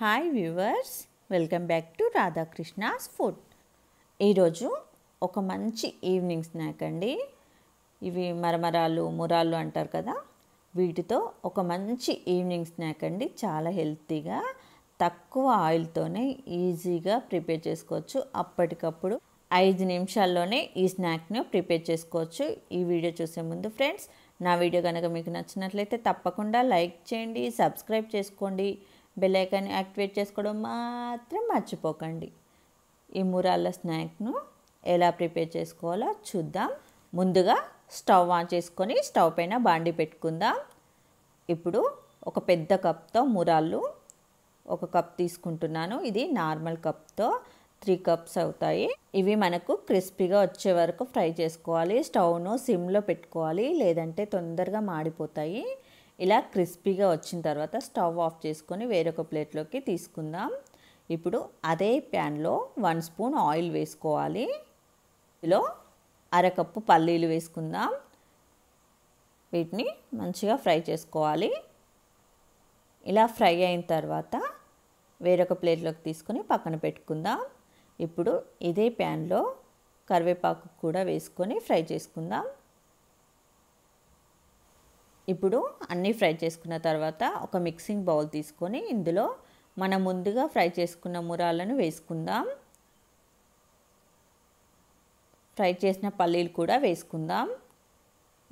hi viewers welcome back to Radhakrishna's food ఈరోజు ఒక మంచి ఈవినింగ్ స్నాక్ అండి ఇవి మరమరాలు మురాళ్ళు అంటారు కదా వీటితో ఒక మంచి ఈవినింగ్ స్నాక్ అండి చాలా హెల్తీగా తక్కువ ఆయిల్తోనే ఈజీగా ప్రిపేర్ చేసుకోవచ్చు అప్పటికప్పుడు ఐదు నిమిషాల్లోనే ఈ స్నాక్ను ప్రిపేర్ చేసుకోవచ్చు ఈ వీడియో చూసే ముందు ఫ్రెండ్స్ నా వీడియో కనుక మీకు నచ్చినట్లయితే తప్పకుండా లైక్ చేయండి సబ్స్క్రైబ్ చేసుకోండి బెల్ ఐకాన్ యాక్టివేట్ చేసుకోవడం మాత్రం మర్చిపోకండి ఈ మురాళ్ళ స్నాక్ను ఎలా ప్రిపేర్ చేసుకోవాలో చూద్దాం ముందుగా స్టవ్ ఆన్ చేసుకొని స్టవ్ పైన బాండి పెట్టుకుందాం ఇప్పుడు ఒక పెద్ద కప్తో మురాళ్ళు ఒక కప్ తీసుకుంటున్నాను ఇది నార్మల్ కప్తో త్రీ కప్స్ అవుతాయి ఇవి మనకు క్రిస్పీగా వచ్చే వరకు ఫ్రై చేసుకోవాలి స్టవ్ను సిమ్లో పెట్టుకోవాలి లేదంటే తొందరగా మాడిపోతాయి ఇలా క్రిస్పీగా వచ్చిన తర్వాత స్టవ్ ఆఫ్ చేసుకొని వేరొక ప్లేట్లోకి తీసుకుందాం ఇప్పుడు అదే ప్యాన్లో వన్ స్పూన్ ఆయిల్ వేసుకోవాలి ఇందులో అరకప్పు పల్లీలు వేసుకుందాం వీటిని మంచిగా ఫ్రై చేసుకోవాలి ఇలా ఫ్రై అయిన తర్వాత వేరొక ప్లేట్లోకి తీసుకొని పక్కన పెట్టుకుందాం ఇప్పుడు ఇదే ప్యాన్లో కరివేపాకు కూడా వేసుకొని ఫ్రై చేసుకుందాం ఇప్పుడు అన్నీ ఫ్రై చేసుకున్న తర్వాత ఒక మిక్సింగ్ బౌల్ తీసుకొని ఇందులో మనం ముందుగా ఫ్రై చేసుకున్న మురాలను వేసుకుందాం ఫ్రై చేసిన పల్లీలు కూడా వేసుకుందాం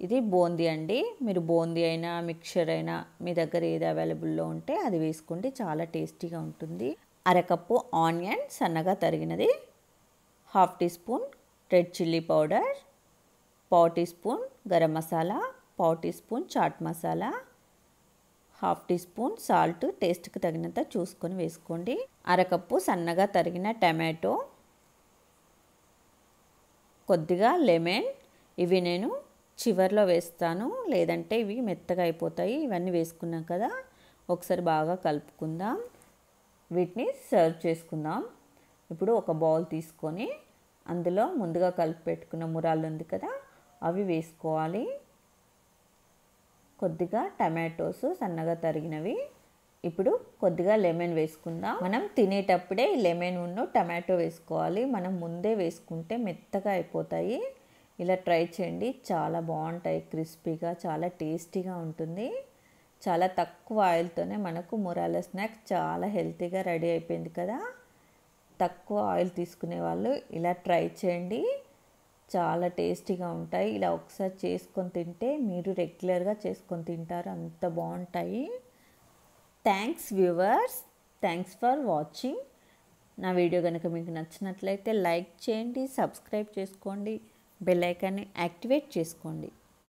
ఇది బోంది అండి మీరు బోంది అయినా మిక్చర్ అయినా మీ దగ్గర ఏది అవైలబుల్లో ఉంటే అది వేసుకుంటే చాలా టేస్టీగా ఉంటుంది అరకప్పు ఆనియన్ సన్నగా తరిగినది half teaspoon red chilli powder పావు టీ స్పూన్ గరం మసాలా పావు teaspoon chaat masala half teaspoon salt టేస్ట్కి తగినంత చూసుకొని వేసుకోండి అరకప్పు సన్నగా తరిగిన టమాటో కొద్దిగా లెమన్ ఇవి నేను చివర్లో వేస్తాను లేదంటే ఇవి మెత్తగా అయిపోతాయి ఇవన్నీ వేసుకున్నాం కదా ఒకసారి బాగా కలుపుకుందాం వీటిని సర్వ్ చేసుకుందాం ఇప్పుడు ఒక బౌల్ తీసుకొని అందులో ముందుగా కలిపి పెట్టుకున్న మురాలు ఉంది కదా అవి వేసుకోవాలి కొద్దిగా టమాటోస్ సన్నగా తరిగినవి ఇప్పుడు కొద్దిగా లెమన్ వేసుకుందాం మనం తినేటప్పుడే లెమన్ ఉన్న టమాటో వేసుకోవాలి మనం ముందే వేసుకుంటే మెత్తగా అయిపోతాయి ఇలా ట్రై చేయండి చాలా బాగుంటాయి క్రిస్పీగా చాలా టేస్టీగా ఉంటుంది చాలా తక్కువ ఆయిల్తోనే మనకు మురాల స్నాక్ చాలా హెల్తీగా రెడీ అయిపోయింది కదా తక్కువ ఆయిల్ తీసుకునే వాళ్ళు ఇలా ట్రై చేయండి చాలా టేస్టీగా ఉంటాయి ఇలా ఒకసారి చేసుకొని తింటే మీరు రెగ్యులర్గా చేసుకొని తింటారు అంత బాగుంటాయి thanks viewers thanks for watching నా వీడియో కనుక మీకు నచ్చినట్లయితే లైక్ చేయండి సబ్స్క్రైబ్ చేసుకోండి బెల్ ఐకాన్ని యాక్టివేట్ చేసుకోండి